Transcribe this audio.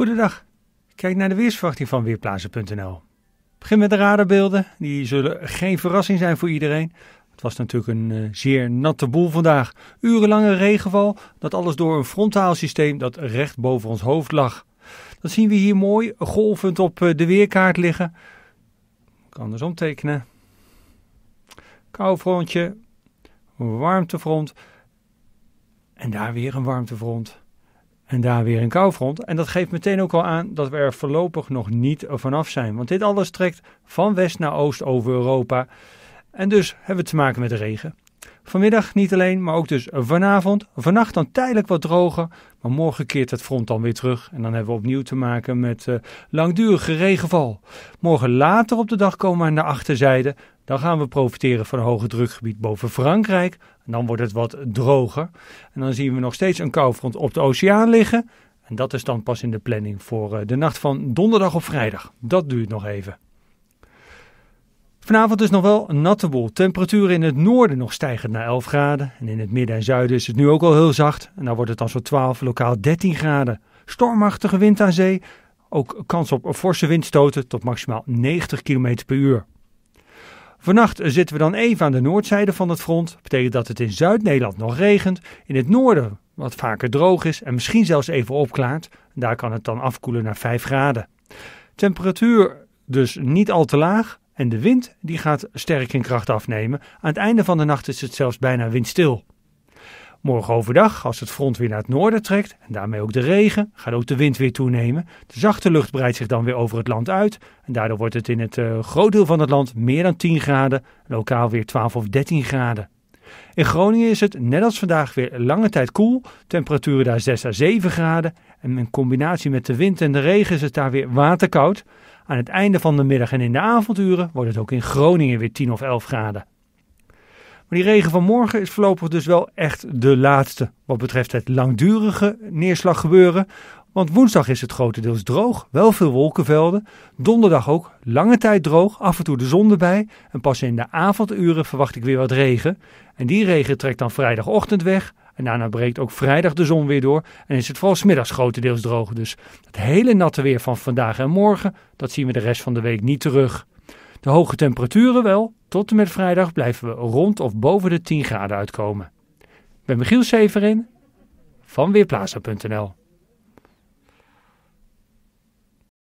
Goedendag. Kijk naar de weersverwachting van Weerplaatsen.nl. Begin met de radarbeelden. Die zullen geen verrassing zijn voor iedereen. Het was natuurlijk een eh, zeer natte boel vandaag. Urenlange regenval, dat alles door een systeem dat recht boven ons hoofd lag. Dat zien we hier mooi golvend op eh, de weerkaart liggen. Ik kan dus omtekenen. Koufrontje, warmtefront en daar weer een warmtefront. En daar weer een koufront. En dat geeft meteen ook al aan dat we er voorlopig nog niet vanaf zijn. Want dit alles trekt van west naar oost over Europa. En dus hebben we te maken met regen. Vanmiddag niet alleen, maar ook dus vanavond. Vannacht dan tijdelijk wat droger, maar morgen keert het front dan weer terug. En dan hebben we opnieuw te maken met uh, langdurige regenval. Morgen later op de dag komen we aan de achterzijde. Dan gaan we profiteren van een hoge drukgebied boven Frankrijk. En dan wordt het wat droger. En dan zien we nog steeds een koufront op de oceaan liggen. En dat is dan pas in de planning voor eh, de nacht van donderdag op vrijdag. Dat duurt nog even. Vanavond is nog wel een natte boel. Temperaturen in het noorden nog stijgend naar 11 graden. En in het midden en zuiden is het nu ook al heel zacht. En dan wordt het dan zo 12, lokaal 13 graden. Stormachtige wind aan zee. Ook kans op forse windstoten tot maximaal 90 km per uur. Vannacht zitten we dan even aan de noordzijde van het front. Dat betekent dat het in Zuid-Nederland nog regent. In het noorden wat vaker droog is en misschien zelfs even opklaart. Daar kan het dan afkoelen naar 5 graden. Temperatuur dus niet al te laag. En de wind die gaat sterk in kracht afnemen. Aan het einde van de nacht is het zelfs bijna windstil. Morgen overdag, als het front weer naar het noorden trekt en daarmee ook de regen, gaat ook de wind weer toenemen. De zachte lucht breidt zich dan weer over het land uit. En daardoor wordt het in het uh, groot deel van het land meer dan 10 graden, lokaal weer 12 of 13 graden. In Groningen is het, net als vandaag, weer lange tijd koel. Temperaturen daar 6 à 7 graden. En in combinatie met de wind en de regen is het daar weer waterkoud. Aan het einde van de middag en in de avonduren wordt het ook in Groningen weer 10 of 11 graden. Maar die regen van morgen is voorlopig dus wel echt de laatste wat betreft het langdurige neerslaggebeuren. Want woensdag is het grotendeels droog, wel veel wolkenvelden. Donderdag ook lange tijd droog, af en toe de zon erbij. En pas in de avonduren verwacht ik weer wat regen. En die regen trekt dan vrijdagochtend weg. En daarna breekt ook vrijdag de zon weer door. En is het vooral smiddags grotendeels droog. Dus het hele natte weer van vandaag en morgen, dat zien we de rest van de week niet terug. De hoge temperaturen wel, tot en met vrijdag blijven we rond of boven de 10 graden uitkomen. Ik ben Michiel Severin van Weerplaza.nl